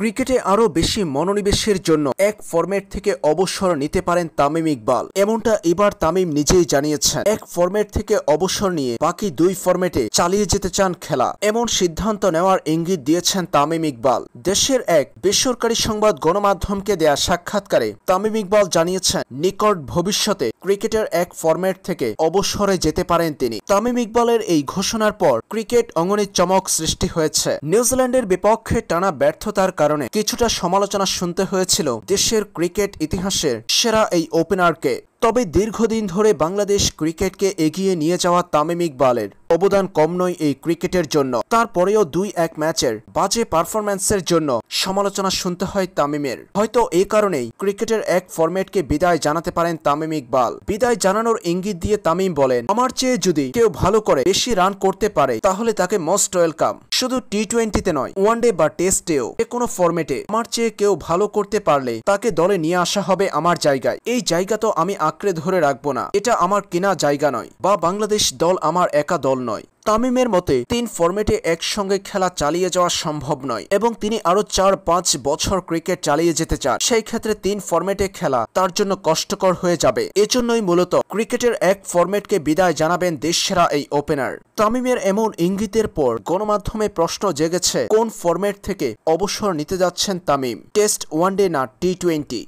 ক্রিকেটে আরও বেশি মনোনিবেশের জন্য এক ফরম্যাট থেকে অবসর নিতে পারেন তামিম ইকবাল এমনটা এবার তামিম নিজেই জানিয়েছেন এক ফরম্যাট থেকে অবসর নিয়ে বাকি দুই ফর্মেটে চালিয়ে যেতে চান খেলা এমন সিদ্ধান্ত নেওয়ার ইঙ্গিত দিয়েছেন তামিম ইকবাল দেশের এক বেসরকারি সংবাদ গণমাধ্যমকে দেয়া সাক্ষাৎকারে তামিম ইকবাল জানিয়েছেন নিকট ভবিষ্যতে ক্রিকেটের এক ফরম্যাট থেকে অবসরে যেতে পারেন তিনি তামিম ইকবালের এই ঘোষণার পর ক্রিকেট অঙ্গনে চমক সৃষ্টি হয়েছে নিউজিল্যান্ডের বিপক্ষে টানা ব্যর্থতার কারণে কারণে কিছুটা সমালোচনা শুনতে হয়েছিল দেশের ক্রিকেট ইতিহাসের সেরা এই ওপেনারকে তবে দীর্ঘদিন ধরে বাংলাদেশ ক্রিকেটকে এগিয়ে নিয়ে যাওয়া তামিম ইকবালের অবদান কম নয় এই ক্রিকেটের জন্য তারপরেও দুই এক ম্যাচের বাজে পারফরম্যান্সের জন্য সমালোচনা শুনতে হয় তামিমের হয়তো এ কারণেই ক্রিকেটের এক ফরম্যাটকে বিদায় জানাতে পারেন তামিম ইকবাল বিদায় জানানোর ইঙ্গিত দিয়ে তামিম বলেন আমার চেয়ে যদি কেউ ভালো করে বেশি রান করতে পারে তাহলে তাকে মোস্ট ওয়েলকাম শুধু টি টোয়েন্টিতে নয় ওয়ানডে বা টেস্টেও যে কোনো ফর্মেটে আমার চেয়ে কেউ ভালো করতে পারলে তাকে দলে নিয়ে আসা হবে আমার জায়গায় এই জায়গা তো আমি আঁকড়ে ধরে রাখবো না এটা আমার কেনা জায়গা নয় বা বাংলাদেশ দল আমার একা দল নয় তামিমের মতে তিন ফর্মেটে একসঙ্গে খেলা চালিয়ে যাওয়া সম্ভব নয় এবং তিনি আরও চার পাঁচ বছর ক্রিকেট চালিয়ে যেতে চান সেই ক্ষেত্রে তিন ফর্মেটে খেলা তার জন্য কষ্টকর হয়ে যাবে এজন্যই মূলত ক্রিকেটের এক ফর্মেটকে বিদায় জানাবেন দেশসেরা এই ওপেনার তামিমের এমন ইঙ্গিতের পর গণমাধ্যমে প্রশ্ন জেগেছে কোন ফরম্যাট থেকে অবসর নিতে যাচ্ছেন তামিম টেস্ট ওয়ান ডে না টি টোয়েন্টি